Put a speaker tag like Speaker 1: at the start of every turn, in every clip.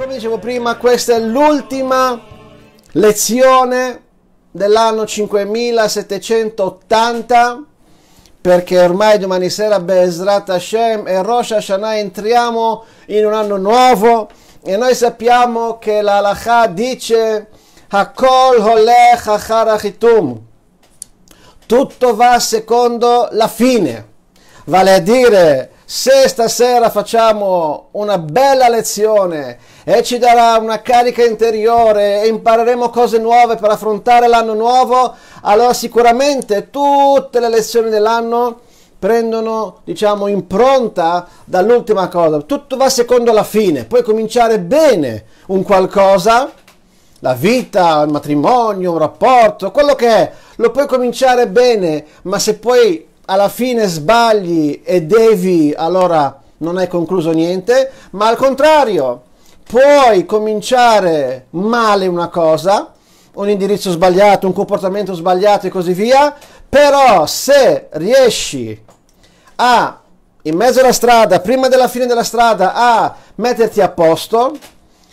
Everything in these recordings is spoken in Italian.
Speaker 1: come dicevo prima, questa è l'ultima lezione dell'anno 5780 perché ormai domani sera Bezrat Hashem e Rosh Hashanah entriamo in un anno nuovo e noi sappiamo che la Halakha dice Hakol Holech Acharachitum tutto va secondo la fine vale a dire se stasera facciamo una bella lezione e ci darà una carica interiore e impareremo cose nuove per affrontare l'anno nuovo, allora sicuramente tutte le lezioni dell'anno prendono, diciamo, impronta dall'ultima cosa. Tutto va secondo la fine. Puoi cominciare bene un qualcosa, la vita, il matrimonio, un rapporto, quello che è, lo puoi cominciare bene, ma se poi alla fine sbagli e devi, allora non hai concluso niente, ma al contrario, puoi cominciare male una cosa, un indirizzo sbagliato, un comportamento sbagliato e così via, però se riesci a in mezzo alla strada, prima della fine della strada, a metterti a posto,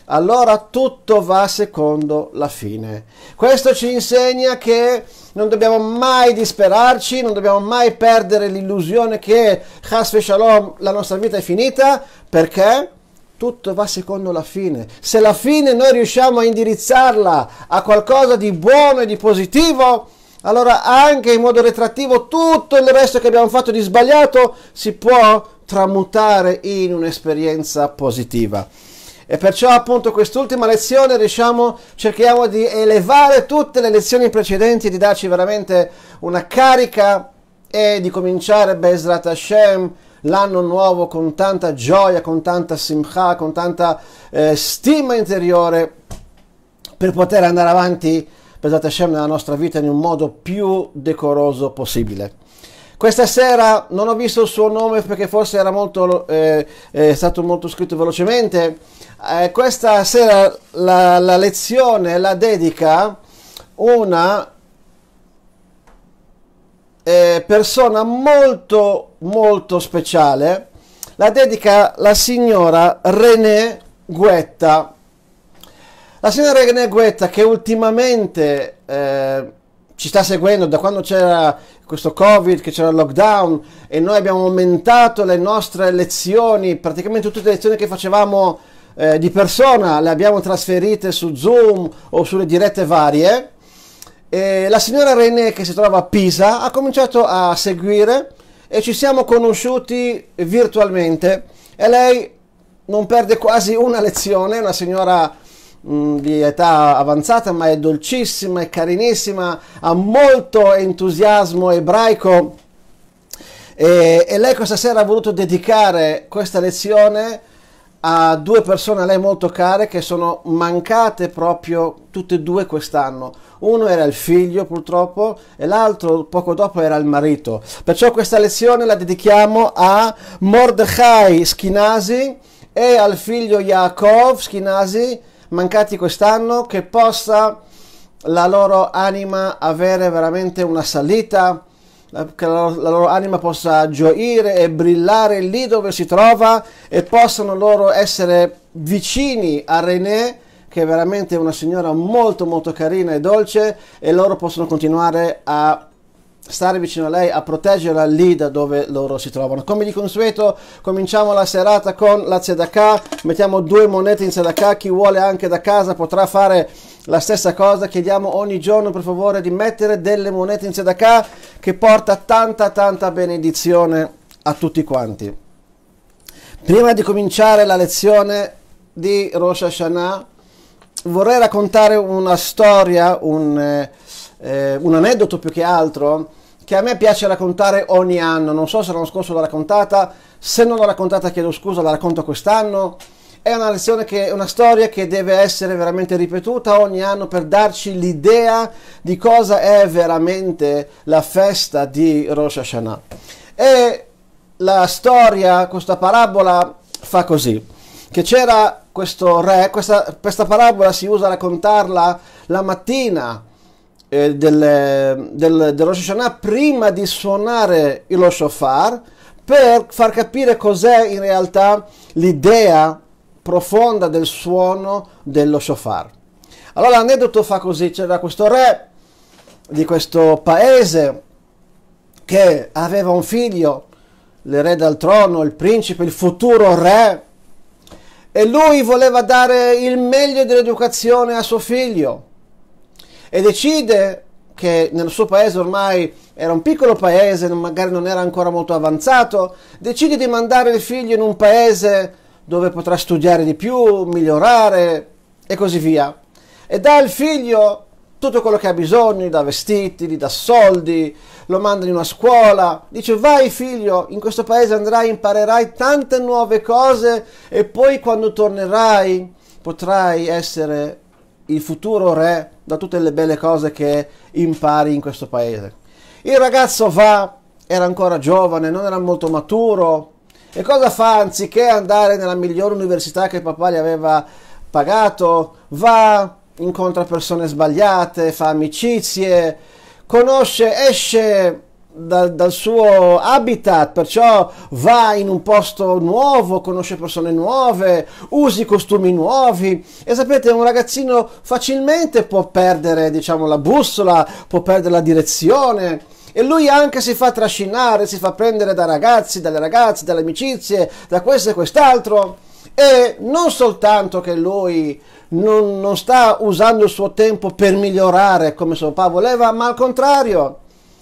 Speaker 1: allora tutto va secondo la fine. Questo ci insegna che non dobbiamo mai disperarci, non dobbiamo mai perdere l'illusione che Hasve Shalom la nostra vita è finita, perché? tutto va secondo la fine. Se la fine noi riusciamo a indirizzarla a qualcosa di buono e di positivo, allora anche in modo retrattivo tutto il resto che abbiamo fatto di sbagliato si può tramutare in un'esperienza positiva. E perciò appunto quest'ultima lezione riusciamo, cerchiamo di elevare tutte le lezioni precedenti, di darci veramente una carica e di cominciare Bezrat Hashem l'anno nuovo con tanta gioia, con tanta simcha, con tanta eh, stima interiore per poter andare avanti, Pesat Hashem, nella nostra vita in un modo più decoroso possibile. Questa sera non ho visto il suo nome perché forse era molto, eh, è eh, stato molto scritto velocemente. Eh, questa sera la, la lezione la dedica una eh, persona molto molto speciale la dedica la signora René Guetta la signora René Guetta che ultimamente eh, ci sta seguendo da quando c'era questo covid che c'era il lockdown e noi abbiamo aumentato le nostre lezioni praticamente tutte le lezioni che facevamo eh, di persona le abbiamo trasferite su zoom o sulle dirette varie e la signora René che si trova a Pisa ha cominciato a seguire e ci siamo conosciuti virtualmente e lei non perde quasi una lezione, una signora mm, di età avanzata ma è dolcissima, è carinissima, ha molto entusiasmo ebraico e, e lei questa sera ha voluto dedicare questa lezione a due persone a lei molto care che sono mancate proprio tutte e due quest'anno. Uno era il figlio purtroppo e l'altro poco dopo era il marito. Perciò questa lezione la dedichiamo a Mordechai Schinasi e al figlio Yaakov Schinasi, mancati quest'anno, che possa la loro anima avere veramente una salita che la, la loro anima possa gioire e brillare lì dove si trova e possano loro essere vicini a René che è veramente una signora molto molto carina e dolce e loro possono continuare a stare vicino a lei, a proteggerla lì da dove loro si trovano. Come di consueto cominciamo la serata con la Zedaka, mettiamo due monete in Zedaka, chi vuole anche da casa potrà fare la stessa cosa chiediamo ogni giorno per favore di mettere delle monete in sedaka che porta tanta tanta benedizione a tutti quanti. Prima di cominciare la lezione di Rosh Hashanah vorrei raccontare una storia, un, eh, eh, un aneddoto più che altro che a me piace raccontare ogni anno. Non so se l'anno scorso l'ho raccontata, se non l'ho raccontata chiedo scusa, la racconto quest'anno è una lezione che è una storia che deve essere veramente ripetuta ogni anno per darci l'idea di cosa è veramente la festa di Rosh Hashanah. E la storia, questa parabola fa così, che c'era questo re, questa, questa parabola si usa a raccontarla la mattina eh, del, del, del Rosh Hashanah prima di suonare lo shofar per far capire cos'è in realtà l'idea profonda del suono dello shofar. Allora l'aneddoto fa così, c'era questo re di questo paese che aveva un figlio, l'erede al trono, il principe, il futuro re, e lui voleva dare il meglio dell'educazione a suo figlio e decide che nel suo paese ormai era un piccolo paese, magari non era ancora molto avanzato, decide di mandare il figlio in un paese dove potrà studiare di più, migliorare e così via. E dà al figlio tutto quello che ha bisogno, da vestiti, gli dà soldi, lo manda in una scuola, dice vai figlio, in questo paese andrai, imparerai tante nuove cose e poi quando tornerai potrai essere il futuro re da tutte le belle cose che impari in questo paese. Il ragazzo va, era ancora giovane, non era molto maturo, e cosa fa anziché andare nella migliore università che papà gli aveva pagato? Va, incontra persone sbagliate, fa amicizie, conosce, esce dal, dal suo habitat, perciò va in un posto nuovo, conosce persone nuove, usi costumi nuovi e sapete un ragazzino facilmente può perdere diciamo la bussola, può perdere la direzione e lui anche si fa trascinare, si fa prendere da ragazzi, dalle ragazze, dalle amicizie, da questo e quest'altro. E non soltanto che lui non, non sta usando il suo tempo per migliorare come suo papà voleva, ma al contrario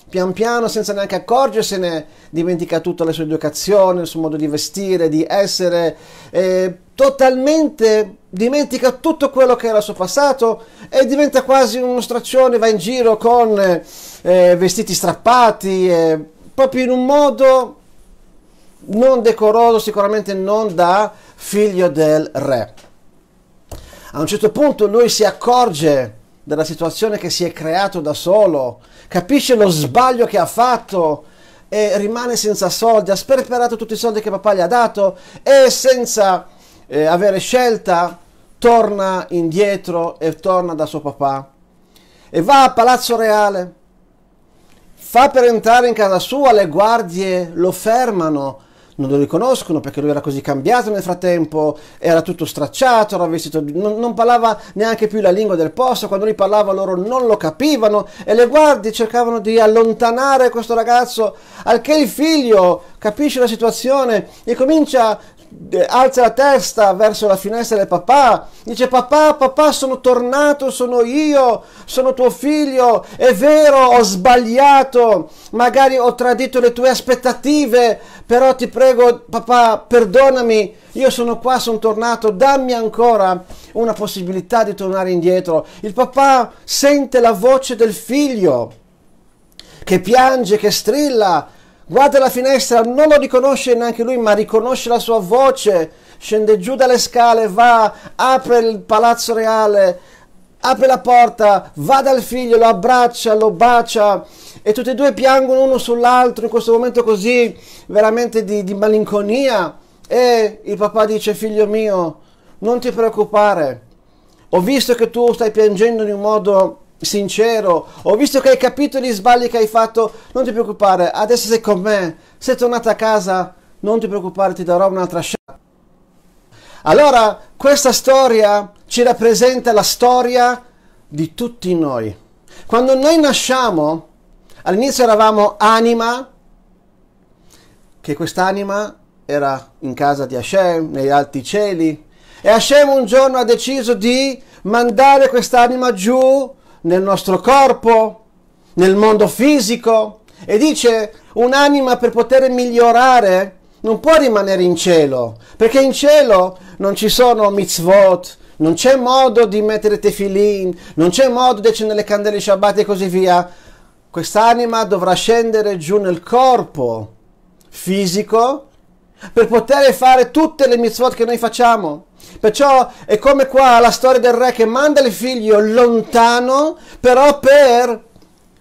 Speaker 1: pian piano, senza neanche accorgersene, dimentica tutta la sua educazione, il suo modo di vestire, di essere, eh, totalmente dimentica tutto quello che era il suo passato e diventa quasi uno straccione, va in giro con eh, vestiti strappati, eh, proprio in un modo non decoroso, sicuramente non da figlio del re. A un certo punto lui si accorge della situazione che si è creato da solo, capisce lo sbaglio che ha fatto e rimane senza soldi, ha sperperato tutti i soldi che papà gli ha dato e senza eh, avere scelta torna indietro e torna da suo papà e va a Palazzo Reale. Fa per entrare in casa sua, le guardie lo fermano, non lo riconoscono perché lui era così cambiato nel frattempo, era tutto stracciato, era vestito, non, non, parlava neanche più la lingua del posto, quando lui parlava loro non lo capivano e le guardie cercavano di allontanare questo ragazzo, al che il figlio capisce la situazione e comincia eh, alza la testa verso la finestra del papà, dice papà, papà sono tornato, sono io, sono tuo figlio, è vero, ho sbagliato, magari ho tradito le tue aspettative, però ti prego papà, perdonami, io sono qua, sono tornato, dammi ancora una possibilità di tornare indietro. Il papà sente la voce del figlio che piange, che strilla, guarda la finestra, non lo riconosce neanche lui, ma riconosce la sua voce, scende giù dalle scale, va, apre il palazzo reale, apre la porta, va dal figlio, lo abbraccia, lo bacia e tutti e due piangono uno sull'altro in questo momento così veramente di, di malinconia e il papà dice figlio mio, non ti preoccupare, ho visto che tu stai piangendo in un modo sincero, ho visto che hai capito gli sbagli che hai fatto, non ti preoccupare, adesso sei con me, sei tornata a casa, non ti preoccupare, ti darò un'altra scelta. Allora, questa storia ci rappresenta la storia di tutti noi. Quando noi nasciamo, all'inizio eravamo anima, che quest'anima era in casa di Hashem, negli alti cieli, e Hashem un giorno ha deciso di mandare quest'anima giù nel nostro corpo, nel mondo fisico e dice un'anima per poter migliorare non può rimanere in cielo, perché in cielo non ci sono mitzvot, non c'è modo di mettere tefilin, non c'è modo di accendere le candele shabbat e così via. Quest'anima dovrà scendere giù nel corpo fisico per poter fare tutte le mitzvot che noi facciamo. Perciò è come qua la storia del re che manda il figlio lontano, però per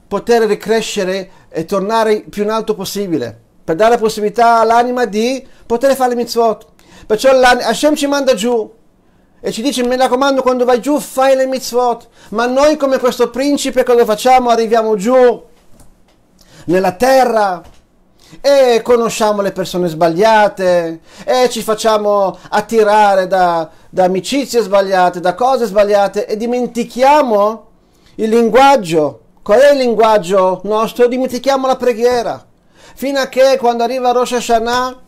Speaker 1: poter ricrescere e tornare più in alto possibile, per dare la possibilità all'anima di poter fare le mitzvot. Perciò Hashem ci manda giù e ci dice mi raccomando quando vai giù fai le mitzvot, ma noi come questo principe cosa facciamo? Arriviamo giù nella terra e conosciamo le persone sbagliate e ci facciamo attirare da, da amicizie sbagliate, da cose sbagliate e dimentichiamo il linguaggio. Qual è il linguaggio nostro? Dimentichiamo la preghiera. Fino a che quando arriva Rosh Hashanah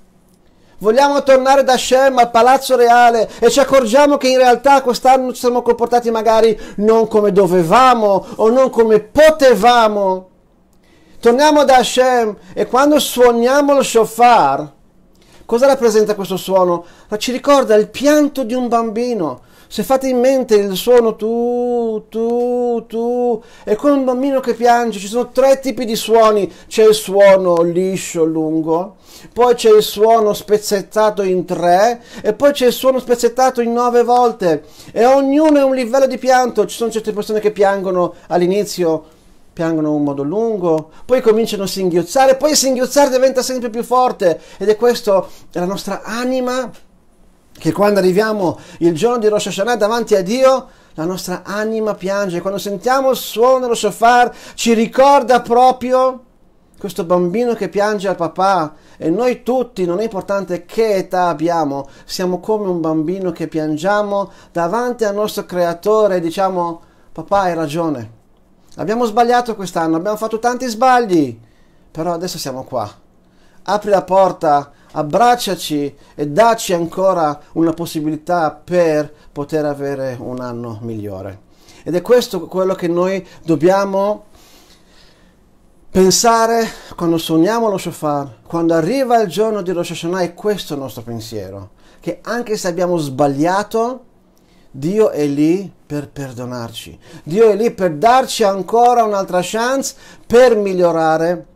Speaker 1: Vogliamo tornare da Shem al palazzo reale e ci accorgiamo che in realtà quest'anno ci siamo comportati magari non come dovevamo o non come potevamo. Torniamo da Hashem e quando suoniamo lo shofar, cosa rappresenta questo suono? Ma ci ricorda il pianto di un bambino. Se fate in mente il suono tu, tu, tu, è come un bambino che piange, ci sono tre tipi di suoni, c'è il suono liscio, lungo, poi c'è il suono spezzettato in tre e poi c'è il suono spezzettato in nove volte e ognuno è un livello di pianto, ci sono certe persone che piangono all'inizio, piangono un modo lungo, poi cominciano a singhiozzare, poi singhiozzare diventa sempre più forte ed è questa la nostra anima che quando arriviamo il giorno di Rosh Hashanah davanti a Dio, la nostra anima piange, quando sentiamo il suono dello shofar ci ricorda proprio questo bambino che piange al papà e noi tutti, non è importante che età abbiamo, siamo come un bambino che piangiamo davanti al nostro creatore e diciamo papà hai ragione Abbiamo sbagliato quest'anno, abbiamo fatto tanti sbagli, però adesso siamo qua. Apri la porta, abbracciaci e dacci ancora una possibilità per poter avere un anno migliore. Ed è questo quello che noi dobbiamo pensare quando suoniamo lo shofar, quando arriva il giorno di Rosh Hashanah, è questo il nostro pensiero, che anche se abbiamo sbagliato, Dio è lì per perdonarci, Dio è lì per darci ancora un'altra chance per migliorare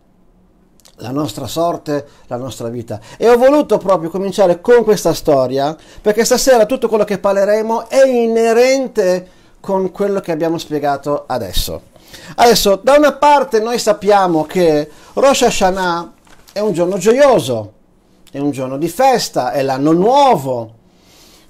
Speaker 1: la nostra sorte, la nostra vita. E ho voluto proprio cominciare con questa storia perché stasera tutto quello che parleremo è inerente con quello che abbiamo spiegato adesso. Adesso, da una parte noi sappiamo che Rosh Hashanah è un giorno gioioso, è un giorno di festa, è l'anno nuovo.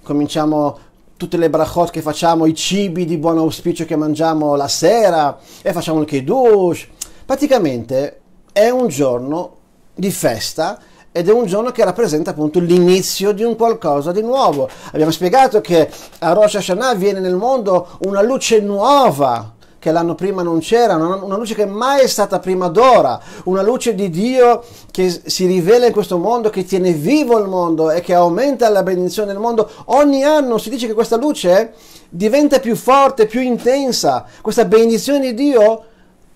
Speaker 1: Cominciamo tutte le brachot che facciamo, i cibi di buon auspicio che mangiamo la sera e facciamo il kiddush. Praticamente è un giorno di festa ed è un giorno che rappresenta appunto l'inizio di un qualcosa di nuovo. Abbiamo spiegato che a Rosh Hashanah viene nel mondo una luce nuova, che l'anno prima non c'era, una, luce che mai è stata prima d'ora, una luce di Dio che si rivela in questo mondo, che tiene vivo il mondo e che aumenta la benedizione del mondo. Ogni anno si dice che questa luce diventa più forte, più intensa, questa benedizione di Dio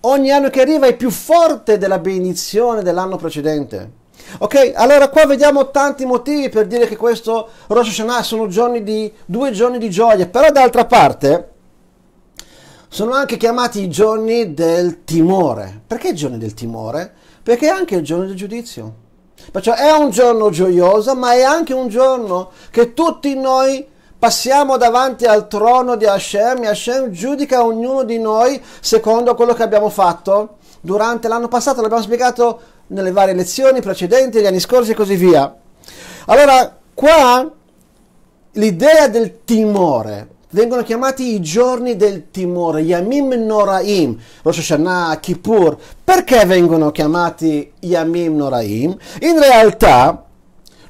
Speaker 1: ogni anno che arriva è più forte della benedizione dell'anno precedente. Ok, allora qua vediamo tanti motivi per dire che questo Rosh Hashanah sono giorni di, due giorni di gioia, però d'altra parte sono anche chiamati i giorni del timore. Perché i giorni del timore? Perché è anche il giorno del giudizio. Perciò è un giorno gioioso, ma è anche un giorno che tutti noi passiamo davanti al trono di Hashem e Hashem giudica ognuno di noi secondo quello che abbiamo fatto durante l'anno passato, l'abbiamo spiegato nelle varie lezioni precedenti, gli anni scorsi e così via. Allora, qua l'idea del timore vengono chiamati i giorni del timore, Yamim Noraim, Rosh Hashanah, Kippur. Perché vengono chiamati Yamim Noraim? In realtà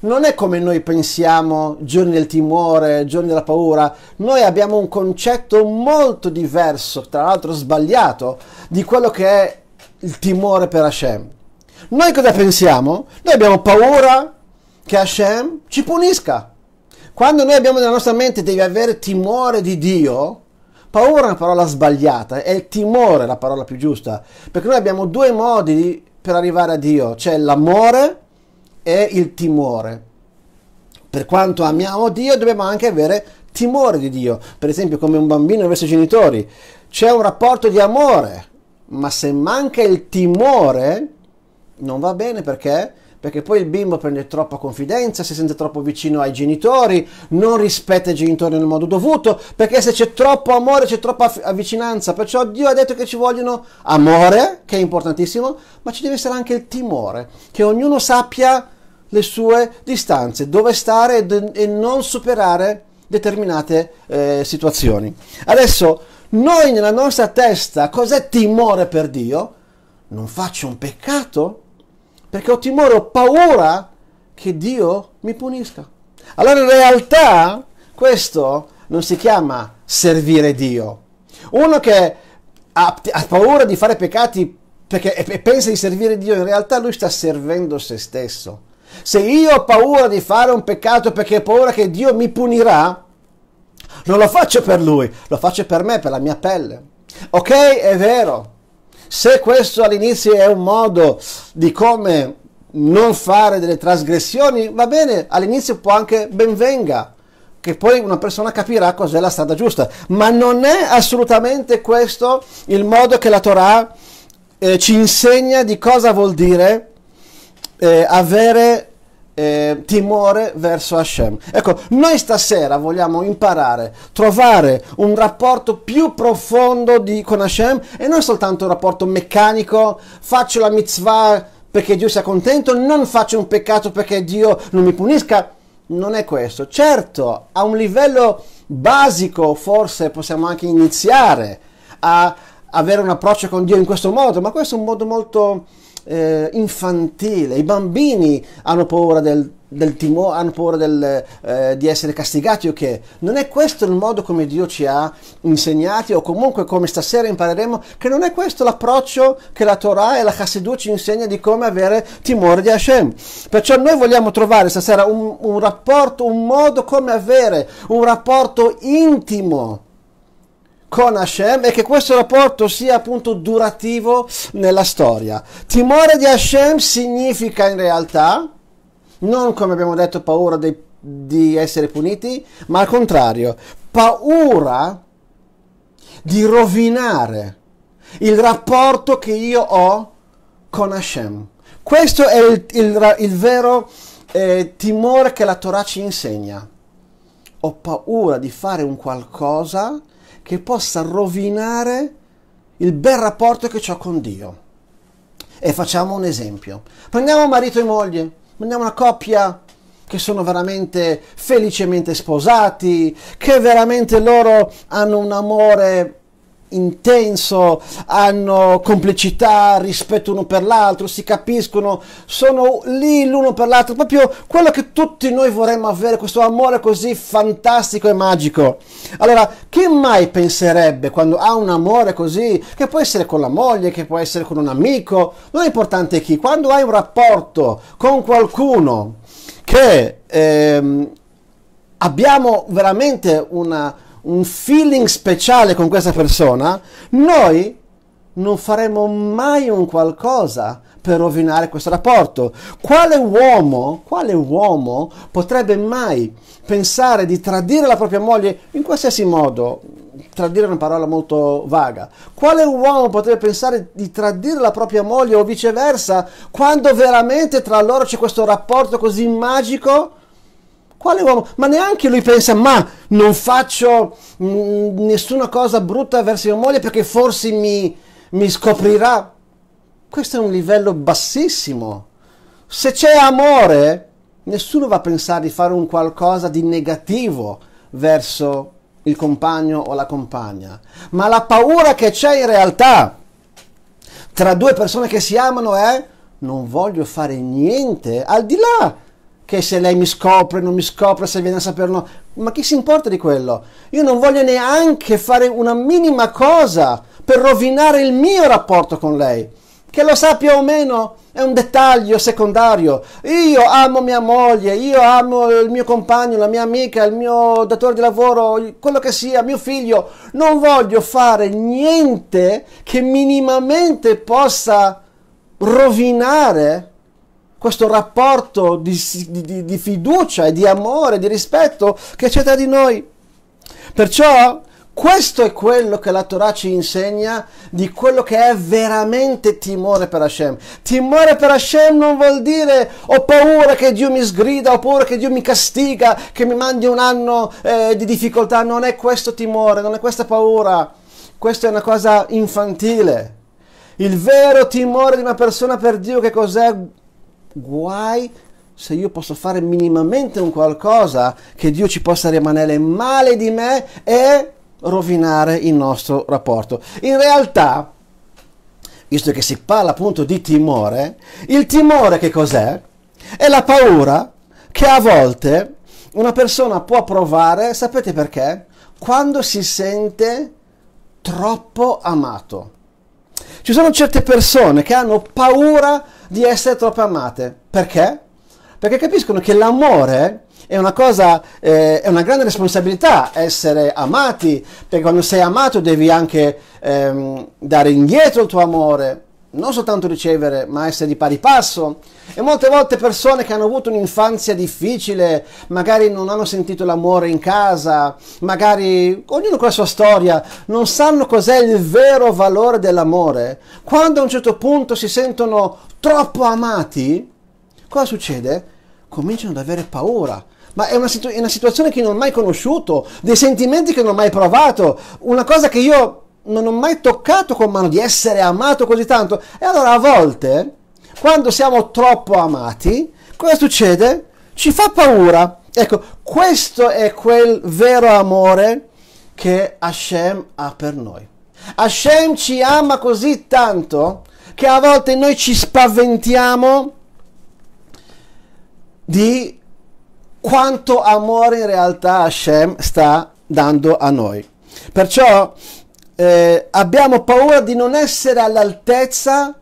Speaker 1: non è come noi pensiamo giorni del timore, giorni della paura, noi abbiamo un concetto molto diverso, tra l'altro sbagliato, di quello che è il timore per Hashem. Noi cosa pensiamo? Noi abbiamo paura che Hashem ci punisca. Quando noi abbiamo nella nostra mente devi avere timore di Dio, paura è una parola sbagliata, è il timore la parola più giusta, perché noi abbiamo due modi per arrivare a Dio, c'è l'amore e il timore. Per quanto amiamo Dio dobbiamo anche avere timore di Dio, per esempio come un bambino verso i genitori. C'è un rapporto di amore, ma se manca il timore non va bene perché perché poi il bimbo prende troppa confidenza, si sente troppo vicino ai genitori, non rispetta i genitori nel modo dovuto, perché se c'è troppo amore c'è troppa avvicinanza, perciò Dio ha detto che ci vogliono amore, che è importantissimo, ma ci deve essere anche il timore, che ognuno sappia le sue distanze, dove stare e non superare determinate eh, situazioni. Adesso, noi nella nostra testa cos'è timore per Dio? Non faccio un peccato? perché ho timore, ho paura che Dio mi punisca. Allora in realtà questo non si chiama servire Dio. Uno che ha, ha paura di fare peccati perché, e pensa di servire Dio, in realtà lui sta servendo se stesso. Se io ho paura di fare un peccato perché ho paura che Dio mi punirà, non lo faccio per lui, lo faccio per me, per la mia pelle. Ok, è vero, se questo all'inizio è un modo di come non fare delle trasgressioni, va bene, all'inizio può anche benvenga, che poi una persona capirà cos'è la strada giusta, ma non è assolutamente questo il modo che la Torah eh, ci insegna di cosa vuol dire eh, avere eh, timore verso Hashem. Ecco, noi stasera vogliamo imparare, trovare un rapporto più profondo di, con Hashem e non soltanto un rapporto meccanico, faccio la mitzvah perché Dio sia contento, non faccio un peccato perché Dio non mi punisca. Non è questo. Certo, a un livello basico forse possiamo anche iniziare a avere un approccio con Dio in questo modo, ma questo è un modo molto eh, infantile, i bambini hanno paura del del timore, hanno paura del, eh, di essere castigati o okay. che non è questo il modo come Dio ci ha insegnati o comunque come stasera impareremo che non è questo l'approccio che la Torah e la Hasidut ci insegna di come avere timore di Hashem perciò noi vogliamo trovare stasera un, un rapporto, un modo come avere un rapporto intimo con Hashem e che questo rapporto sia appunto durativo nella storia. Timore di Hashem significa in realtà non come abbiamo detto paura dei, di essere puniti, ma al contrario, paura di rovinare il rapporto che io ho con Hashem. Questo è il, il, il vero eh, timore che la Torah ci insegna. Ho paura di fare un qualcosa che possa rovinare il bel rapporto che ho con Dio. E facciamo un esempio. Prendiamo marito e moglie, prendiamo una coppia che sono veramente felicemente sposati, che veramente loro hanno un amore intenso, hanno complicità, rispetto uno per l'altro, si capiscono, sono lì l'uno per l'altro, proprio quello che tutti noi vorremmo avere, questo amore così fantastico e magico. Allora, chi mai penserebbe quando ha un amore così, che può essere con la moglie, che può essere con un amico, non è importante chi, quando hai un rapporto con qualcuno che... Ehm, abbiamo veramente una un feeling speciale con questa persona, noi non faremo mai un qualcosa per rovinare questo rapporto. Quale uomo, quale uomo potrebbe mai pensare di tradire la propria moglie in qualsiasi modo? Tradire è una parola molto vaga. Quale uomo potrebbe pensare di tradire la propria moglie o viceversa quando veramente tra loro c'è questo rapporto così magico? Quale uomo? Ma neanche lui pensa, ma non faccio mm, nessuna cosa brutta verso mia moglie perché forse mi, mi scoprirà. Questo è un livello bassissimo. Se c'è amore, nessuno va a pensare di fare un qualcosa di negativo verso il compagno o la compagna, ma la paura che c'è in realtà tra due persone che si amano è non voglio fare niente al di là che se lei mi scopre, non mi scopre, se viene a saperlo, ma chi si importa di quello? Io non voglio neanche fare una minima cosa per rovinare il mio rapporto con lei. Che lo sappia o meno è un dettaglio secondario. Io amo mia moglie, io amo il mio compagno, la mia amica, il mio datore di lavoro, quello che sia, mio figlio. Non voglio fare niente che minimamente possa rovinare questo rapporto di, di, di fiducia e di amore, di rispetto che c'è tra di noi. Perciò questo è quello che la Torah ci insegna di quello che è veramente timore per Hashem. Timore per Hashem non vuol dire ho paura che Dio mi sgrida, ho paura che Dio mi castiga, che mi mandi un anno eh, di difficoltà. Non è questo timore, non è questa paura. Questa è una cosa infantile. Il vero timore di una persona per Dio che cos'è? guai se io posso fare minimamente un qualcosa che Dio ci possa rimanere male di me e rovinare il nostro rapporto. In realtà, visto che si parla appunto di timore, il timore che cos'è? È la paura che a volte una persona può provare, sapete perché? Quando si sente troppo amato. Ci sono certe persone che hanno paura di essere troppo amate. Perché? Perché capiscono che l'amore è una cosa, eh, è una grande responsabilità essere amati, perché quando sei amato devi anche ehm, dare indietro il tuo amore, non soltanto ricevere, ma essere di pari passo. E molte volte persone che hanno avuto un'infanzia difficile, magari non hanno sentito l'amore in casa, magari ognuno con la sua storia, non sanno cos'è il vero valore dell'amore. Quando a un certo punto si sentono troppo amati, cosa succede? Cominciano ad avere paura, ma è una, situ- una, situazione che non ho mai conosciuto, dei sentimenti che non ho mai provato, una cosa che io non ho mai toccato con mano di essere amato così tanto. E allora a volte, quando siamo troppo amati, cosa succede? Ci fa paura. Ecco, questo è quel vero amore che Hashem ha per noi. Hashem ci ama così tanto che a volte noi ci spaventiamo di quanto amore in realtà Hashem sta dando a noi. Perciò eh, abbiamo paura di non essere all'altezza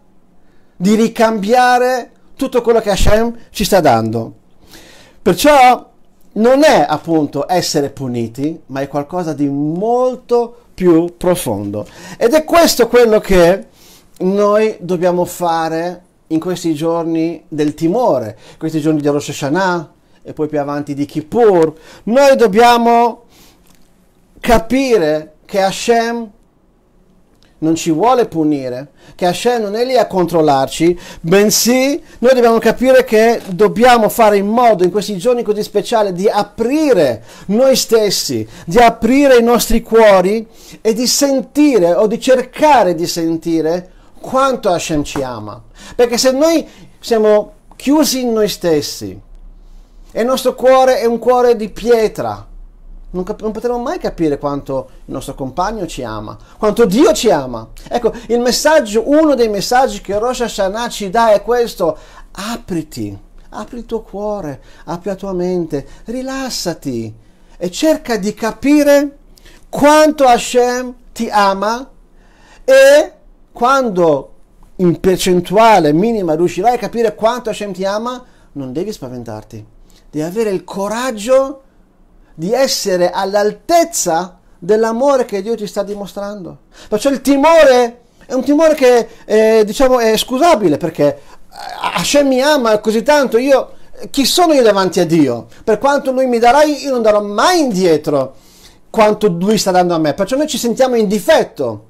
Speaker 1: di ricambiare tutto quello che Hashem ci sta dando. Perciò non è appunto essere puniti, ma è qualcosa di molto più profondo. Ed è questo quello che noi dobbiamo fare in questi giorni del timore, questi giorni di Rosh Hashanah e poi più avanti di Kippur. Noi dobbiamo capire che Hashem non ci vuole punire, che Hashem non è lì a controllarci, bensì noi dobbiamo capire che dobbiamo fare in modo in questi giorni così speciali di aprire noi stessi, di aprire i nostri cuori e di sentire o di cercare di sentire quanto Hashem ci ama. Perché se noi siamo chiusi in noi stessi e il nostro cuore è un cuore di pietra, non, cap- non, potremo mai capire quanto il nostro compagno ci ama, quanto Dio ci ama. Ecco, il messaggio, uno dei messaggi che Rosh Hashanah ci dà è questo, apriti, apri il tuo cuore, apri la tua mente, rilassati e cerca di capire quanto Hashem ti ama e quando in percentuale minima riuscirai a capire quanto Hashem ti ama, non devi spaventarti, devi avere il coraggio di essere all'altezza dell'amore che Dio ti sta dimostrando. Perciò il timore è un timore che eh, diciamo è scusabile perché eh, Hashem mi ama così tanto, io eh, chi sono io davanti a Dio? Per quanto lui mi darà, io non darò mai indietro quanto lui sta dando a me. Perciò noi ci sentiamo in difetto.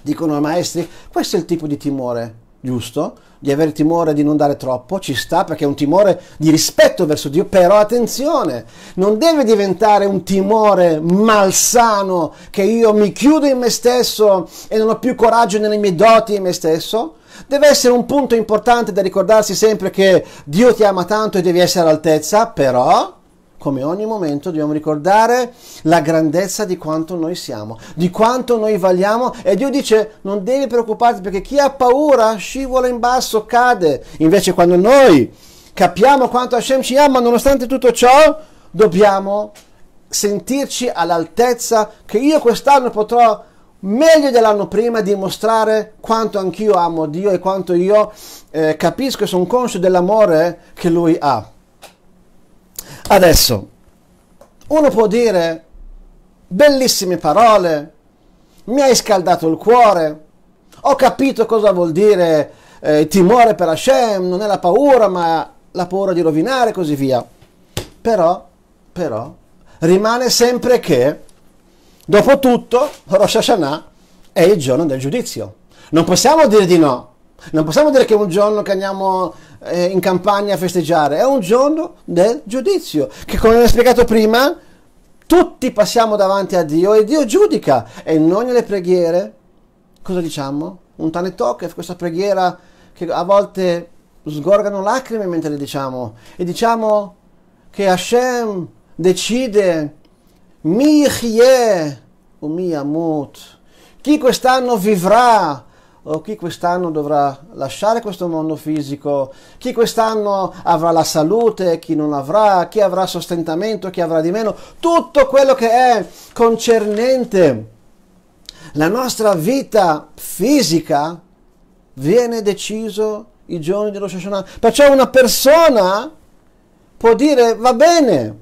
Speaker 1: Dicono i maestri, questo è il tipo di timore giusto, di avere timore di non dare troppo, ci sta perché è un timore di rispetto verso Dio, però attenzione, non deve diventare un timore malsano che io mi chiudo in me stesso e non ho più coraggio nelle mie doti in me stesso. Deve essere un punto importante da ricordarsi sempre che Dio ti ama tanto e devi essere all'altezza, però come ogni momento dobbiamo ricordare la grandezza di quanto noi siamo, di quanto noi valiamo e Dio dice non devi preoccuparti perché chi ha paura scivola in basso, cade. Invece quando noi capiamo quanto Hashem ci ama, nonostante tutto ciò, dobbiamo sentirci all'altezza che io quest'anno potrò meglio dell'anno prima dimostrare quanto anch'io amo Dio e quanto io eh, capisco e sono conscio dell'amore che Lui ha. Adesso, uno può dire bellissime parole, mi hai scaldato il cuore, ho capito cosa vuol dire eh, timore per Hashem, non è la paura ma la paura di rovinare e così via. Però, però, rimane sempre che, dopo tutto, Rosh Hashanah è il giorno del giudizio. Non possiamo dire di no, non possiamo dire che un giorno che andiamo eh, in campagna a festeggiare, è un giorno del giudizio, che come ho spiegato prima, tutti passiamo davanti a Dio e Dio giudica. E noi nelle preghiere, cosa diciamo? Un tanetokef, questa preghiera che a volte sgorgano lacrime mentre le diciamo. E diciamo che Hashem decide, mi chie o mi amut. Chi quest'anno vivrà o chi quest'anno dovrà lasciare questo mondo fisico, chi quest'anno avrà la salute, chi non avrà, chi avrà sostentamento, chi avrà di meno, tutto quello che è concernente la nostra vita fisica viene deciso i giorni dello Shoshanah. Perciò una persona può dire va bene,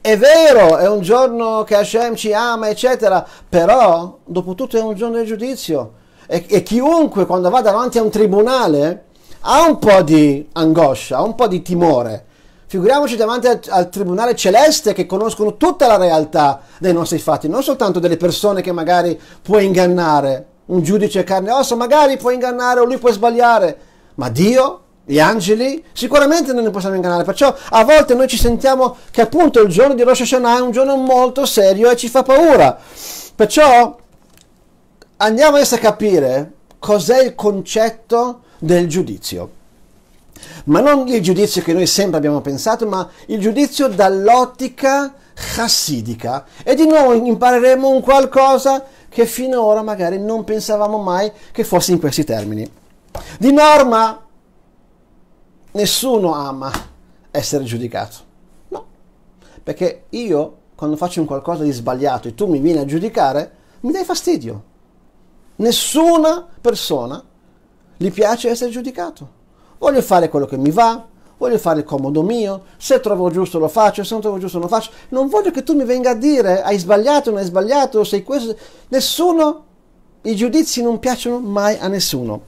Speaker 1: è vero, è un giorno che Hashem ci ama, eccetera, però dopo tutto è un giorno del giudizio e, e chiunque quando va davanti a un tribunale ha un po' di angoscia, ha un po' di timore. Figuriamoci davanti al, al, tribunale celeste che conoscono tutta la realtà dei nostri fatti, non soltanto delle persone che magari può ingannare. Un giudice carne e ossa magari può ingannare o lui può sbagliare, ma Dio, gli angeli, sicuramente non ne possiamo ingannare. Perciò a volte noi ci sentiamo che appunto il giorno di Rosh Hashanah è un giorno molto serio e ci fa paura. Perciò andiamo adesso a capire cos'è il concetto del giudizio. Ma non il giudizio che noi sempre abbiamo pensato, ma il giudizio dall'ottica chassidica. E di nuovo impareremo un qualcosa che finora magari non pensavamo mai che fosse in questi termini. Di norma, nessuno ama essere giudicato. No, perché io quando faccio un qualcosa di sbagliato e tu mi vieni a giudicare, mi dai fastidio. Nessuna persona gli piace essere giudicato. Voglio fare quello che mi va, voglio fare il comodo mio, se trovo giusto lo faccio, se non trovo giusto non lo faccio. Non voglio che tu mi venga a dire hai sbagliato, non hai sbagliato, sei questo. Nessuno, i giudizi non piacciono mai a nessuno.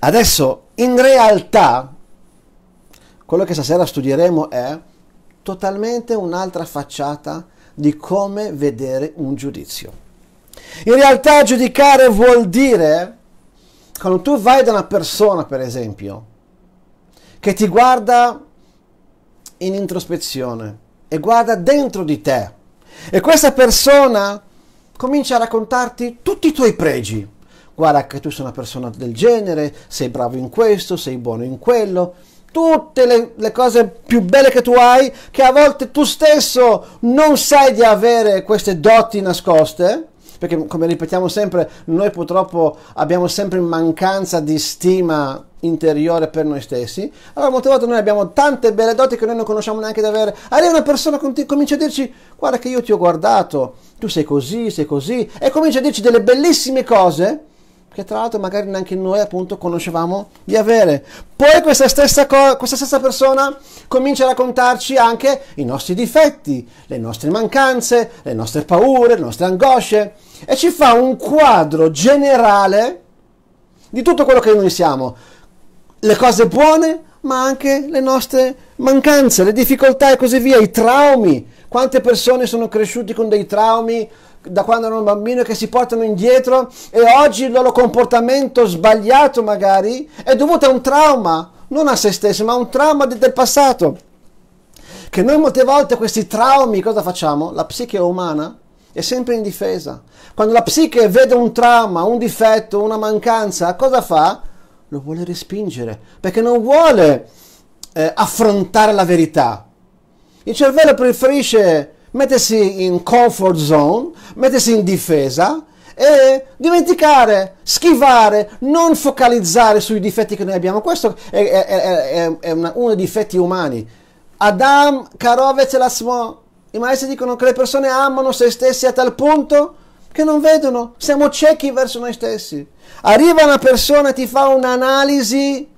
Speaker 1: Adesso, in realtà, quello che stasera studieremo è totalmente un'altra facciata di come vedere un giudizio. In realtà giudicare vuol dire, quando tu vai da una persona, per esempio, che ti guarda in introspezione e guarda dentro di te, e questa persona comincia a raccontarti tutti i tuoi pregi. Guarda che tu sei una persona del genere, sei bravo in questo, sei buono in quello, tutte le, le, cose più belle che tu hai, che a volte tu stesso non sai di avere queste doti nascoste, perché come ripetiamo sempre, noi purtroppo abbiamo sempre mancanza di stima interiore per noi stessi. Allora molte volte noi abbiamo tante belle doti che noi non conosciamo neanche di avere. Arriva una persona che ti, comincia a dirci guarda che io ti ho guardato, tu sei così, sei così, e comincia a dirci delle bellissime cose che tra l'altro magari neanche noi appunto conoscevamo di avere. Poi questa stessa, co- questa stessa persona comincia a raccontarci anche i nostri difetti, le nostre mancanze, le nostre paure, le nostre angosce e ci fa un quadro generale di tutto quello che noi siamo, le cose buone, ma anche le nostre mancanze, le difficoltà e così via, i traumi. Quante persone sono cresciute con dei traumi da quando erano bambini che si portano indietro e oggi il loro comportamento sbagliato magari è dovuto a un trauma, non a se stesso, ma a un trauma del passato. Che noi molte volte questi traumi cosa facciamo? La psiche umana è sempre in difesa. Quando la psiche vede un trauma, un difetto, una mancanza, cosa fa? Lo vuole respingere, perché non vuole eh, affrontare la verità. Il cervello preferisce mettersi in comfort zone, mettersi in difesa e dimenticare, schivare, non focalizzare sui difetti che noi abbiamo. Questo è, è, è, è una, uno dei difetti umani. Adam Karovec Lasmo i maestri dicono che le persone amano se stessi a tal punto che non vedono, siamo ciechi verso noi stessi. Arriva una persona e ti fa un'analisi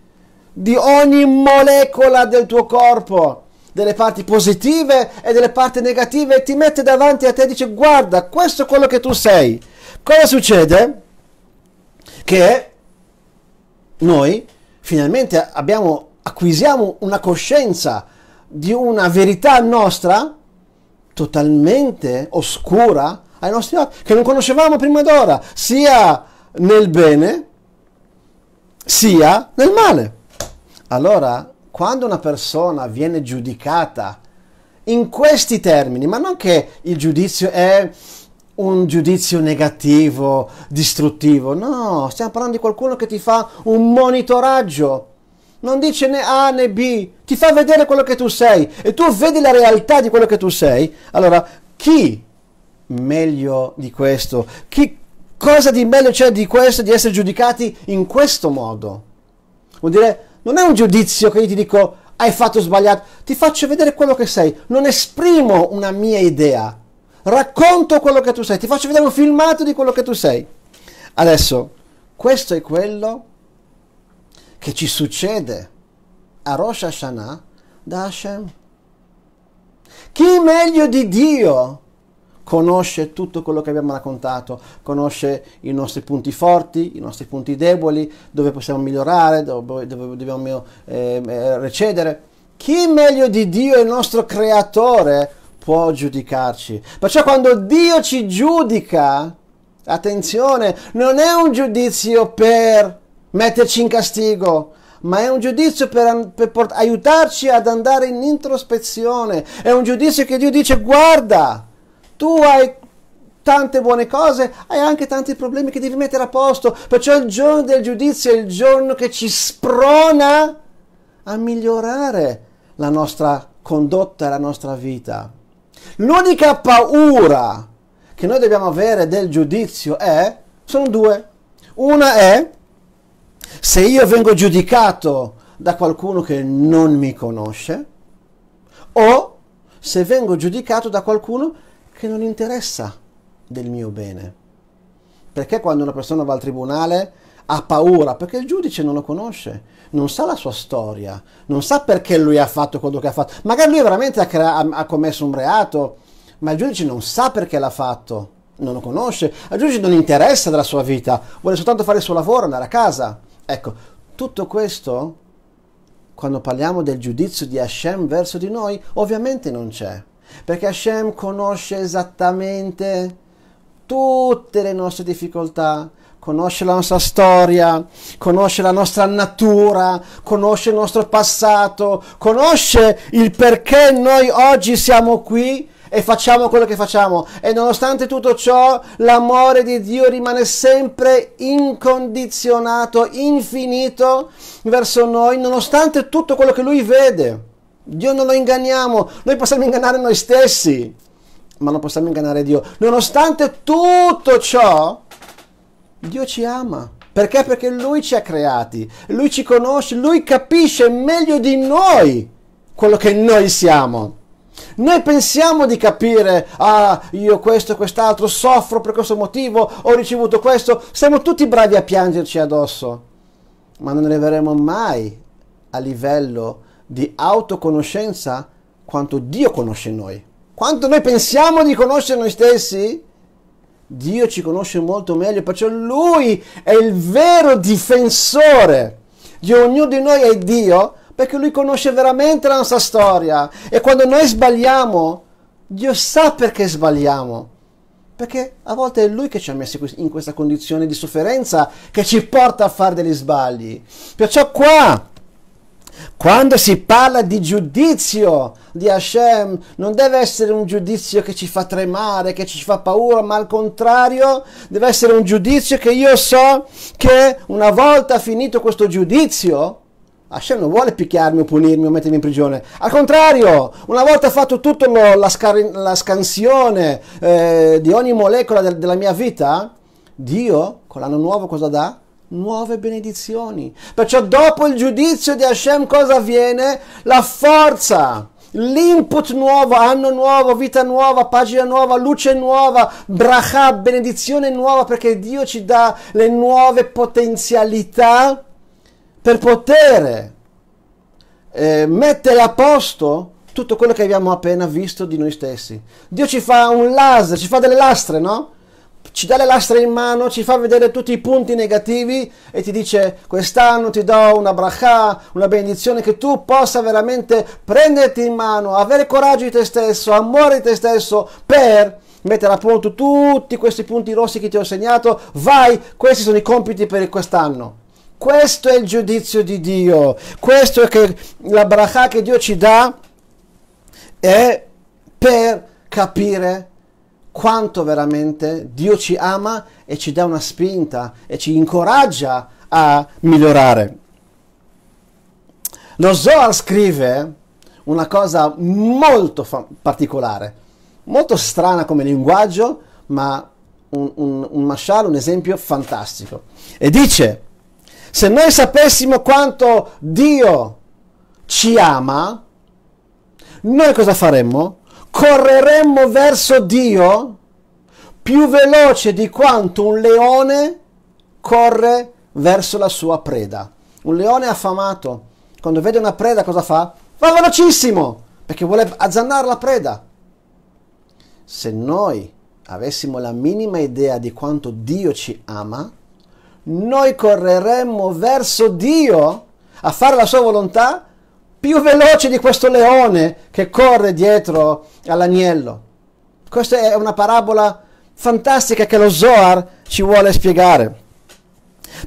Speaker 1: di ogni molecola del tuo corpo, delle parti positive e delle parti negative, e ti mette davanti a te e dice guarda, questo è quello che tu sei. Cosa succede? Che noi finalmente abbiamo, acquisiamo una coscienza di una verità nostra totalmente oscura ai nostri occhi, che non conoscevamo prima d'ora, sia nel bene sia nel male. Allora, quando una persona viene giudicata in questi termini, ma non che il giudizio è un giudizio negativo, distruttivo, no, stiamo parlando di qualcuno che ti fa un monitoraggio non dice né A né B, ti fa vedere quello che tu sei e tu vedi la realtà di quello che tu sei. Allora, chi meglio di questo? Chi, cosa di meglio c'è di questo, di essere giudicati in questo modo? Vuol dire, non è un giudizio che io ti dico hai fatto sbagliato, ti faccio vedere quello che sei, non esprimo una mia idea, racconto quello che tu sei, ti faccio vedere un filmato di quello che tu sei. Adesso, questo è quello che ci succede a Rosh Hashanah da Hashem. Chi meglio di Dio conosce tutto quello che abbiamo raccontato, conosce i nostri punti forti, i nostri punti deboli, dove possiamo migliorare, dove, dobbiamo ehm, eh, recedere. Chi meglio di Dio, il nostro creatore, può giudicarci? Perciò quando Dio ci giudica, attenzione, non è un giudizio per metterci in castigo, ma è un giudizio per, per, per, aiutarci ad andare in introspezione. È un giudizio che Dio dice, guarda, tu hai tante buone cose, hai anche tanti problemi che devi mettere a posto. Perciò il giorno del giudizio è il giorno che ci sprona a migliorare la nostra condotta e la nostra vita. L'unica paura che noi dobbiamo avere del giudizio è, sono due. Una è se io vengo giudicato da qualcuno che non mi conosce o se vengo giudicato da qualcuno che non interessa del mio bene. Perché quando una persona va al tribunale ha paura? Perché il giudice non lo conosce, non sa la sua storia, non sa perché lui ha fatto quello che ha fatto. Magari lui veramente ha, crea- ha commesso un reato, ma il giudice non sa perché l'ha fatto, non lo conosce. Al giudice non interessa della sua vita, vuole soltanto fare il suo lavoro, andare a casa. Ecco, tutto questo, quando parliamo del giudizio di Hashem verso di noi, ovviamente non c'è, perché Hashem conosce esattamente tutte le nostre difficoltà, conosce la nostra storia, conosce la nostra natura, conosce il nostro passato, conosce il perché noi oggi siamo qui e facciamo quello che facciamo. E nonostante tutto ciò, l'amore di Dio rimane sempre incondizionato, infinito verso noi, nonostante tutto quello che Lui vede. Dio non lo inganniamo, noi possiamo ingannare noi stessi, ma non possiamo ingannare Dio. Nonostante tutto ciò, Dio ci ama. Perché? Perché Lui ci ha creati, Lui ci conosce, Lui capisce meglio di noi quello che noi siamo. Noi pensiamo di capire, ah, io questo e quest'altro, soffro per questo motivo, ho ricevuto questo, siamo tutti bravi a piangerci addosso, ma non arriveremo mai a livello di autoconoscenza quanto Dio conosce noi. Quanto noi pensiamo di conoscere noi stessi, Dio ci conosce molto meglio, perciò Lui è il vero difensore di ognuno di noi è Dio perché lui conosce veramente la nostra storia e quando noi sbagliamo, Dio sa perché sbagliamo. Perché a volte è Lui che ci ha messo in questa condizione di sofferenza che ci porta a fare degli sbagli. Perciò qua, quando si parla di giudizio di Hashem, non deve essere un giudizio che ci fa tremare, che ci fa paura, ma al contrario, deve essere un giudizio che io so che una volta finito questo giudizio, Hashem ah, non vuole picchiarmi o punirmi o mettermi in prigione. Al contrario, una volta fatto tutta la, scar- la, scansione eh, di ogni molecola de- della mia vita, Dio con l'anno nuovo cosa dà? Nuove benedizioni. Perciò dopo il giudizio di Hashem cosa avviene? La forza l'input nuovo, anno nuovo, vita nuova, pagina nuova, luce nuova, bracha, benedizione nuova, perché Dio ci dà le nuove potenzialità per poter eh, mettere a posto tutto quello che abbiamo appena visto di noi stessi. Dio ci fa un laser, ci fa delle lastre, no? Ci dà le lastre in mano, ci fa vedere tutti i punti negativi e ti dice quest'anno ti do una brachà, una benedizione che tu possa veramente prenderti in mano, avere coraggio di te stesso, amore di te stesso per mettere a punto tutti questi punti rossi che ti ho segnato. Vai, questi sono i compiti per quest'anno questo è il giudizio di Dio, questo è che la brachà che Dio ci dà è per capire quanto veramente Dio ci ama e ci dà una spinta e ci incoraggia a migliorare. Lo Zohar scrive una cosa molto fa- particolare, molto strana come linguaggio, ma un, un, un mashal, un esempio fantastico. E dice, se noi sapessimo quanto Dio ci ama, noi cosa faremmo? Correremmo verso Dio più veloce di quanto un leone corre verso la sua preda. Un leone affamato, quando vede una preda cosa fa? Va velocissimo, perché vuole azzannare la preda. Se noi avessimo la minima idea di quanto Dio ci ama, noi correremmo verso Dio a fare la sua volontà più veloce di questo leone che corre dietro all'agnello. Questa è una parabola fantastica che lo Zohar ci vuole spiegare.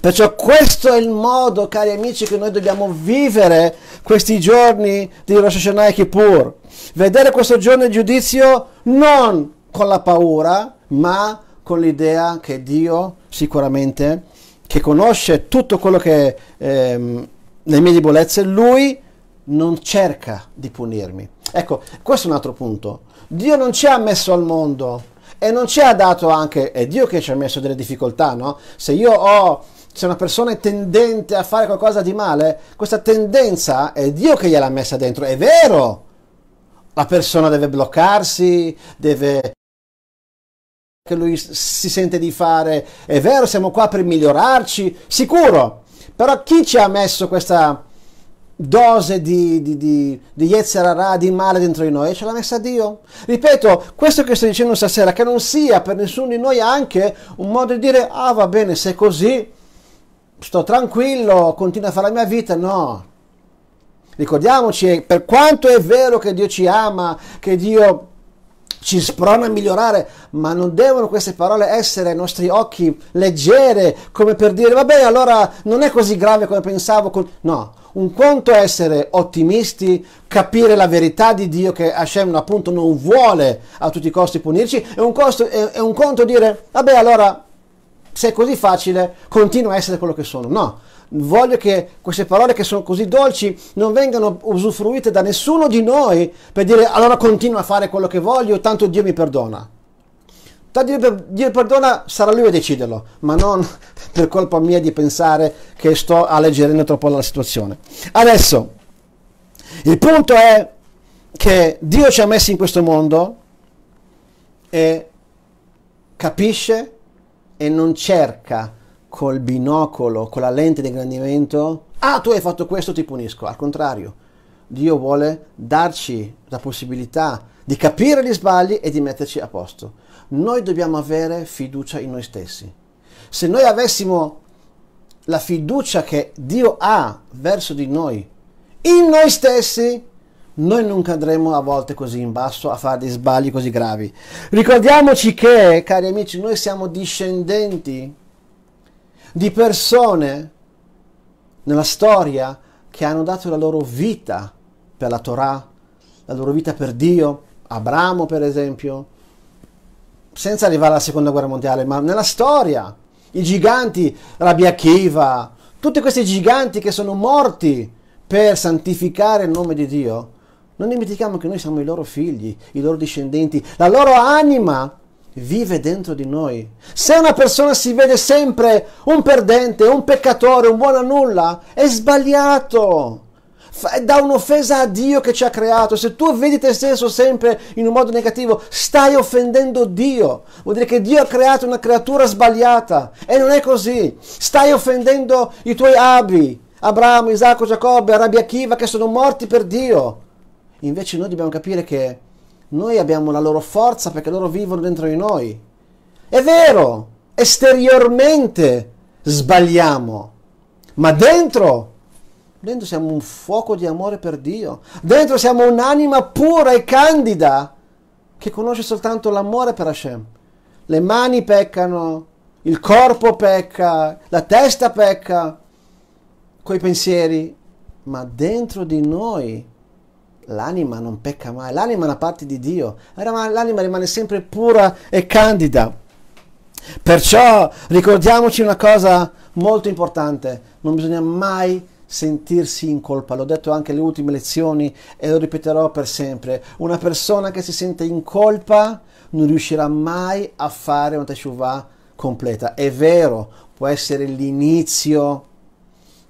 Speaker 1: Perciò questo è il modo, cari amici, che noi dobbiamo vivere questi giorni di Rosh Hashanah e Kippur. Vedere questo giorno di giudizio non con la paura, ma con l'idea che Dio sicuramente che conosce tutto quello che ehm, le mie debolezze, lui non cerca di punirmi. Ecco, questo è un altro punto. Dio non ci ha messo al mondo e non ci ha dato anche, è Dio che ci ha messo delle difficoltà, no? Se io ho, se una persona è tendente a fare qualcosa di male, questa tendenza è Dio che gliel'ha messa dentro, è vero! La persona deve bloccarsi, deve che lui si sente di fare. È vero, siamo qua per migliorarci, sicuro. Però chi ci ha messo questa dose di, di, di, di yetzerara, di male dentro di noi? Ce l'ha messa Dio. Ripeto, questo che sto dicendo stasera, che non sia per nessuno di noi anche un modo di dire, ah va bene, se è così, sto tranquillo, continuo a fare la mia vita. No. Ricordiamoci, per quanto è vero che Dio ci ama, che Dio ci sprona a migliorare, ma non devono queste parole essere ai nostri occhi leggere, come per dire, vabbè, allora non è così grave come pensavo. No, un conto è essere ottimisti, capire la verità di Dio che Hashem appunto non vuole a tutti i costi punirci, e un, costo, è, è un conto dire, vabbè, allora se è così facile, continua a essere quello che sono. No, voglio che queste parole che sono così dolci non vengano usufruite da nessuno di noi per dire allora continua a fare quello che voglio, tanto Dio mi perdona. Tanto Dio, Dio perdona sarà lui a deciderlo, ma non per colpa mia di pensare che sto alleggerendo troppo la situazione. Adesso, il punto è che Dio ci ha messi in questo mondo e capisce e non cerca col binocolo, con la lente di ingrandimento, ah tu hai fatto questo ti punisco, al contrario, Dio vuole darci la possibilità di capire gli sbagli e di metterci a posto. Noi dobbiamo avere fiducia in noi stessi. Se noi avessimo la fiducia che Dio ha verso di noi, in noi stessi, noi non cadremo a volte così in basso a fare dei sbagli così gravi. Ricordiamoci che, cari amici, noi siamo discendenti di persone nella storia che hanno dato la loro vita per la Torah, la loro vita per Dio, Abramo per esempio, senza arrivare alla seconda guerra mondiale, ma nella storia, i giganti, Rabbi Akiva, tutti questi giganti che sono morti per santificare il nome di Dio, non dimentichiamo che noi siamo i loro figli, i loro discendenti, la loro anima vive dentro di noi. Se una persona si vede sempre un perdente, un peccatore, un buono a nulla, è sbagliato. Da un'offesa a Dio che ci ha creato. Se tu vedi te stesso sempre in un modo negativo, stai offendendo Dio. Vuol dire che Dio ha creato una creatura sbagliata. E non è così. Stai offendendo i tuoi abi, Abramo, Isacco, Giacobbe, Arabia Kiva, che sono morti per Dio. Invece noi dobbiamo capire che noi abbiamo la loro forza perché loro vivono dentro di noi. È vero, esteriormente sbagliamo, ma dentro, dentro siamo un fuoco di amore per Dio. Dentro siamo un'anima pura e candida che conosce soltanto l'amore per Hashem. Le mani peccano, il corpo pecca, la testa pecca, coi pensieri, ma dentro di noi l'anima non pecca mai, l'anima è una parte di Dio, l'anima rimane sempre pura e candida. Perciò ricordiamoci una cosa molto importante, non bisogna mai sentirsi in colpa, l'ho detto anche nelle ultime lezioni e lo ripeterò per sempre, una persona che si sente in colpa non riuscirà mai a fare una teshuvah completa, è vero, può essere l'inizio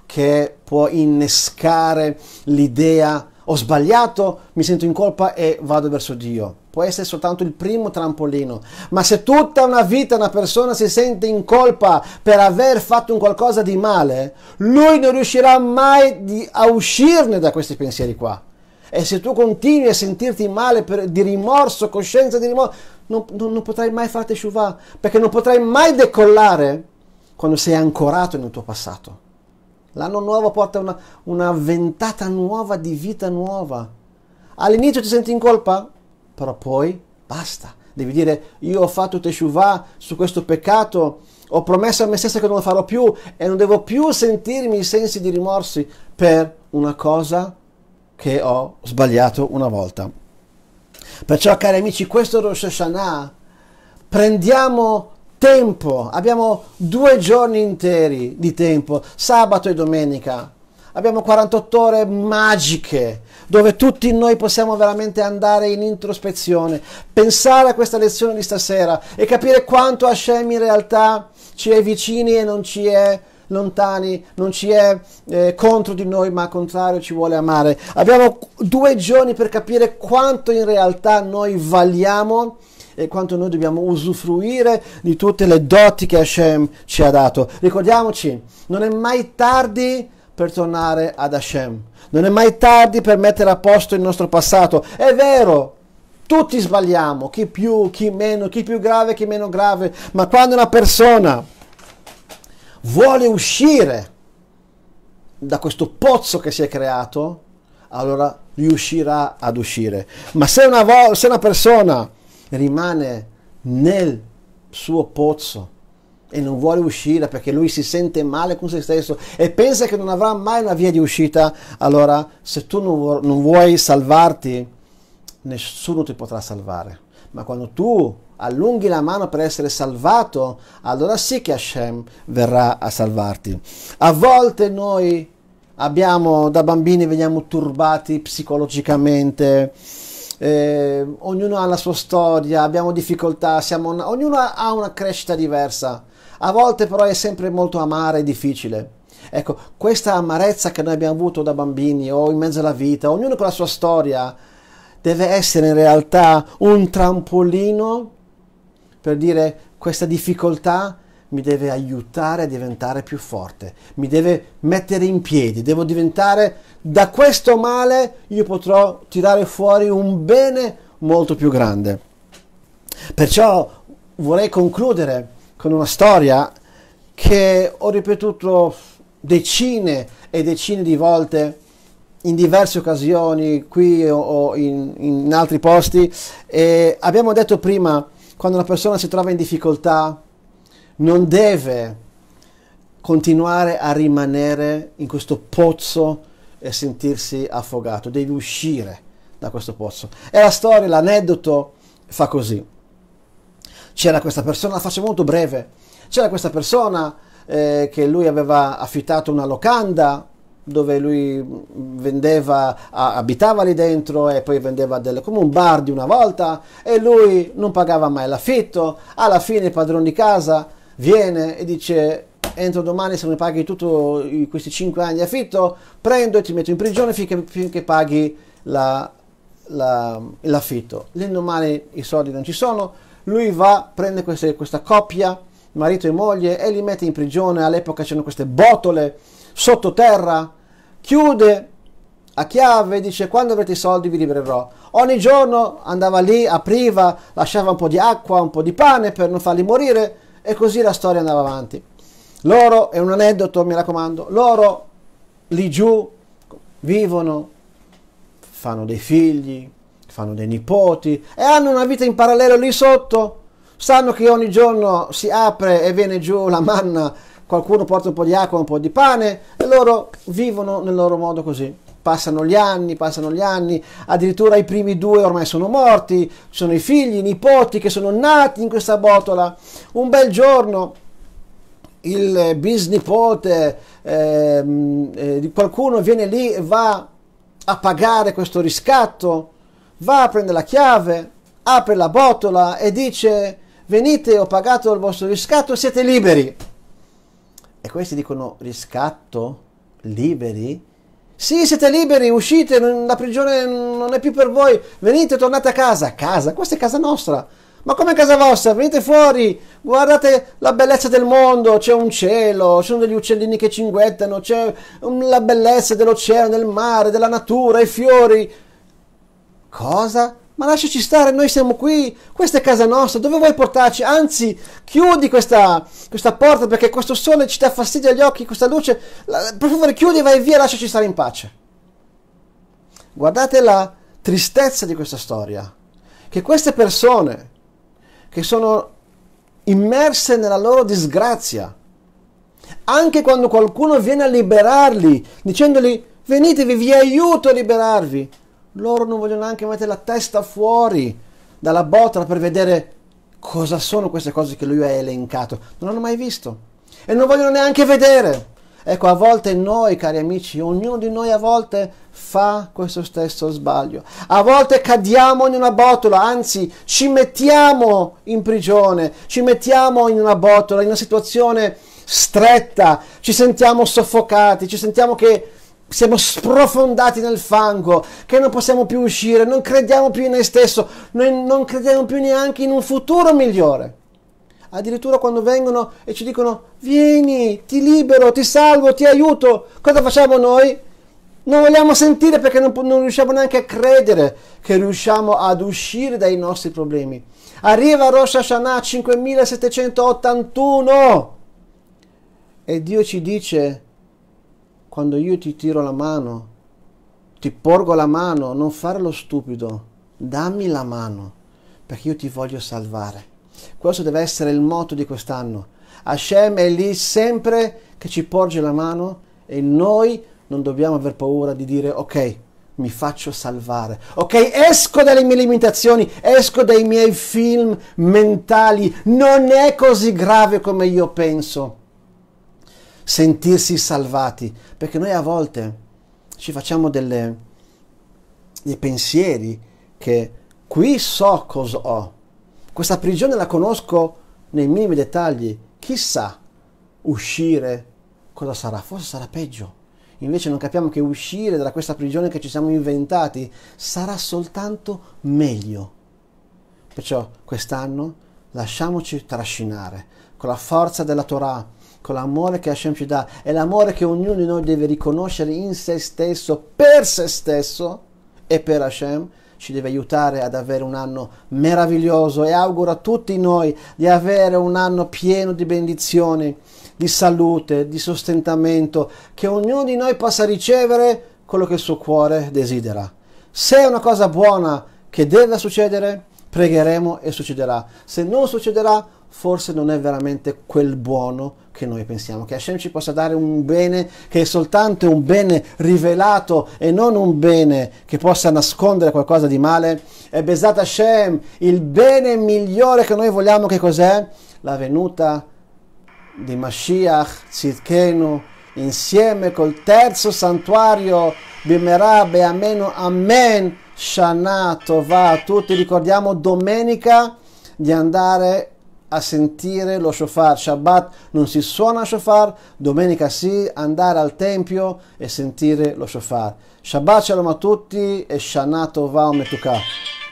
Speaker 1: che può innescare l'idea di ho sbagliato, mi sento in colpa e vado verso Dio. Può essere soltanto il primo trampolino, ma se tutta una vita una persona si sente in colpa per aver fatto un qualcosa di male, lui non riuscirà mai a uscirne da questi pensieri qua. E se tu continui a sentirti male per, di rimorso, coscienza di rimorso, non, non, non potrai mai farti sciuvà, perché non potrai mai decollare quando sei ancorato nel tuo passato. L'anno nuovo porta una, una ventata nuova di vita nuova. All'inizio ti senti in colpa, però poi basta. Devi dire io ho fatto teshuva su questo peccato, ho promesso a me stessa che non lo farò più e non devo più sentirmi i sensi di rimorsi per una cosa che ho sbagliato una volta. Perciò cari amici, questo Rosh Hashanah prendiamo tempo, abbiamo due giorni interi di tempo, sabato e domenica. Abbiamo 48 ore magiche dove tutti noi possiamo veramente andare in introspezione, pensare a questa lezione di stasera e capire quanto Hashem in realtà ci è vicini e non ci è lontani, non ci è eh, contro di noi, ma al contrario ci vuole amare. Abbiamo due giorni per capire quanto in realtà noi valiamo e quanto noi dobbiamo usufruire di tutte le doti che Hashem ci ha dato. Ricordiamoci, non è mai tardi per tornare ad Hashem, non è mai tardi per mettere a posto il nostro passato. È vero, tutti sbagliamo, chi più, chi meno, chi più grave, chi meno grave, ma quando una persona vuole uscire da questo pozzo che si è creato, allora riuscirà ad uscire. Ma se una, vo- se una persona rimane nel suo pozzo e non vuole uscire perché lui si sente male con se stesso e pensa che non avrà mai una via di uscita, allora se tu non, vuoi salvarti, nessuno ti potrà salvare. Ma quando tu allunghi la mano per essere salvato, allora sì che Hashem verrà a salvarti. A volte noi abbiamo, da bambini, veniamo turbati psicologicamente eh, ognuno ha la sua storia, abbiamo difficoltà, una, ognuno ha una crescita diversa. A volte però è sempre molto amara e difficile. Ecco, questa amarezza che noi abbiamo avuto da bambini o in mezzo alla vita, ognuno con la sua storia, deve essere in realtà un trampolino per dire questa difficoltà mi deve aiutare a diventare più forte, mi deve mettere in piedi, devo diventare da questo male io potrò tirare fuori un bene molto più grande. Perciò vorrei concludere con una storia che ho ripetuto decine e decine di volte in diverse occasioni qui o, in, in altri posti e abbiamo detto prima quando una persona si trova in difficoltà non deve continuare a rimanere in questo pozzo e sentirsi affogato, devi uscire da questo pozzo. E la storia, l'aneddoto fa così. C'era questa persona, la faccio molto breve, c'era questa persona eh, che lui aveva affittato una locanda dove lui vendeva, abitava lì dentro e poi vendeva delle, come un bar di una volta e lui non pagava mai l'affitto, alla fine il padrone di casa viene e dice entro domani se mi paghi tutti questi 5 anni di affitto, prendo e ti metto in prigione finché, finché paghi la, la, l'affitto. L'indomani i soldi non ci sono, lui va, prende queste, questa coppia, marito e moglie, e li mette in prigione, all'epoca c'erano queste botole sottoterra, chiude a chiave dice quando avrete i soldi vi libererò. Ogni giorno andava lì, apriva, lasciava un po' di acqua, un po' di pane per non farli morire e così la storia andava avanti. Loro, è un aneddoto, mi raccomando, loro lì giù vivono, fanno dei figli, fanno dei nipoti e hanno una vita in parallelo lì sotto. Sanno che ogni giorno si apre e viene giù la manna, qualcuno porta un po' di acqua, un po' di pane e loro vivono nel loro modo così passano gli anni, passano gli anni, addirittura i primi due ormai sono morti, sono i figli, i nipoti che sono nati in questa botola. Un bel giorno il bisnipote ehm, eh, di eh, qualcuno viene lì e va a pagare questo riscatto, va a prendere la chiave, apre la botola e dice venite, ho pagato il vostro riscatto, siete liberi. E questi dicono riscatto? Liberi? Sì, siete liberi, uscite, la prigione non è più per voi, venite, tornate a casa. Casa, questa è casa nostra. Ma come casa vostra? Venite fuori, guardate la bellezza del mondo, c'è un cielo, ci sono degli uccellini che cinguettano, c'è mm, la bellezza dell'oceano, del mare, della natura, i fiori. Cosa? Ma lasciaci stare, noi siamo qui, questa è casa nostra, dove vuoi portarci? Anzi, chiudi questa, questa porta perché questo sole ci dà fastidio agli occhi, questa luce. La, per favore, chiudi vai via, lasciaci stare in pace. Guardate la tristezza di questa storia, che queste persone che sono immerse nella loro disgrazia, anche quando qualcuno viene a liberarli, dicendogli venitevi, vi aiuto a liberarvi, loro non vogliono neanche mettere la testa fuori dalla botola per vedere cosa sono queste cose che lui ha elencato. Non hanno mai visto e non vogliono neanche vedere. Ecco, a volte noi, cari amici, ognuno di noi a volte fa questo stesso sbaglio. A volte cadiamo in una botola, anzi ci mettiamo in prigione, ci mettiamo in una botola, in una situazione stretta, ci sentiamo soffocati, ci sentiamo che siamo sprofondati nel fango, che non possiamo più uscire, non crediamo più in noi stessi, noi non crediamo più neanche in un futuro migliore. Addirittura quando vengono e ci dicono vieni, ti libero, ti salvo, ti aiuto, cosa facciamo noi? Non vogliamo sentire perché non, non riusciamo neanche a credere che riusciamo ad uscire dai nostri problemi. Arriva Rosh Hashanah 5781 e Dio ci dice quando io ti tiro la mano, ti porgo la mano, non fare lo stupido, dammi la mano, perché io ti voglio salvare. Questo deve essere il motto di quest'anno. Hashem è lì sempre che ci porge la mano e noi non dobbiamo aver paura di dire ok, mi faccio salvare. Ok, esco dalle mie limitazioni, esco dai miei film mentali. Non è così grave come io penso sentirsi salvati, perché noi a volte ci facciamo delle, dei pensieri che qui so cosa ho, questa prigione la conosco nei minimi dettagli, chissà uscire cosa sarà, forse sarà peggio. Invece non capiamo che uscire da questa prigione che ci siamo inventati sarà soltanto meglio. Perciò quest'anno lasciamoci trascinare con la forza della Torah, con l'amore che Hashem ci dà, è l'amore che ognuno di noi deve riconoscere in se stesso, per se stesso e per Hashem, ci deve aiutare ad avere un anno meraviglioso e auguro a tutti noi di avere un anno pieno di benedizioni, di salute, di sostentamento, che ognuno di noi possa ricevere quello che il suo cuore desidera. Se è una cosa buona che deve succedere, pregheremo e succederà. Se non succederà, forse non è veramente quel buono che noi pensiamo, che Hashem ci possa dare un bene che è soltanto un bene rivelato e non un bene che possa nascondere qualcosa di male. E Besat Hashem, il bene migliore che noi vogliamo che cos'è? La venuta di Mashiach Zidkenu insieme col terzo santuario Bimerabe Ameno Amen Shana Tova. Tutti ricordiamo domenica di andare a sentire lo shofar. Shabbat non si suona shofar, domenica sì, andare al tempio e sentire lo shofar. Shabbat shalom a tutti e Shana Tova Metuka.